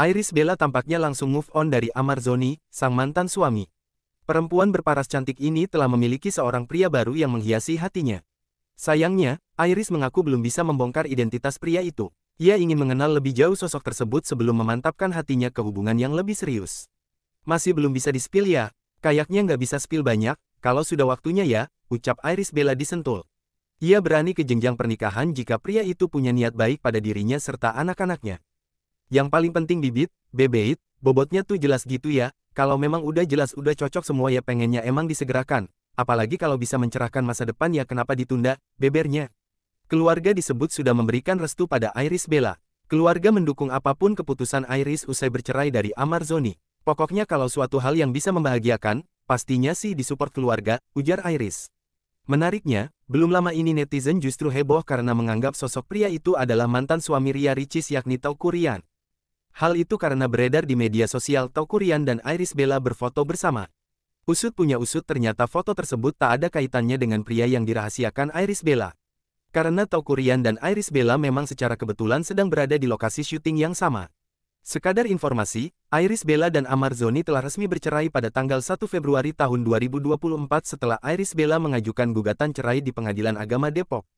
Iris Bella tampaknya langsung move on dari Amar Zoni, sang mantan suami. Perempuan berparas cantik ini telah memiliki seorang pria baru yang menghiasi hatinya. Sayangnya, Iris mengaku belum bisa membongkar identitas pria itu. Ia ingin mengenal lebih jauh sosok tersebut sebelum memantapkan hatinya ke hubungan yang lebih serius. Masih belum bisa dispil ya, kayaknya nggak bisa spill banyak, kalau sudah waktunya ya, ucap Iris Bella disentul. Ia berani ke jenjang pernikahan jika pria itu punya niat baik pada dirinya serta anak-anaknya. Yang paling penting bibit, bebeit, bobotnya tuh jelas gitu ya, kalau memang udah jelas udah cocok semua ya pengennya emang disegerakan, apalagi kalau bisa mencerahkan masa depan ya kenapa ditunda, bebernya. Keluarga disebut sudah memberikan restu pada Iris Bella. Keluarga mendukung apapun keputusan Iris usai bercerai dari Amar Zoni. Pokoknya kalau suatu hal yang bisa membahagiakan, pastinya sih disupport keluarga, ujar Iris. Menariknya, belum lama ini netizen justru heboh karena menganggap sosok pria itu adalah mantan suami Ria Ricis yakni Teuku Hal itu karena beredar di media sosial Tokurian dan Iris Bella berfoto bersama. Usut punya usut ternyata foto tersebut tak ada kaitannya dengan pria yang dirahasiakan Iris Bella. Karena Tokurian dan Iris Bella memang secara kebetulan sedang berada di lokasi syuting yang sama. Sekadar informasi, Iris Bella dan Amar Zoni telah resmi bercerai pada tanggal 1 Februari tahun 2024 setelah Iris Bella mengajukan gugatan cerai di Pengadilan Agama Depok.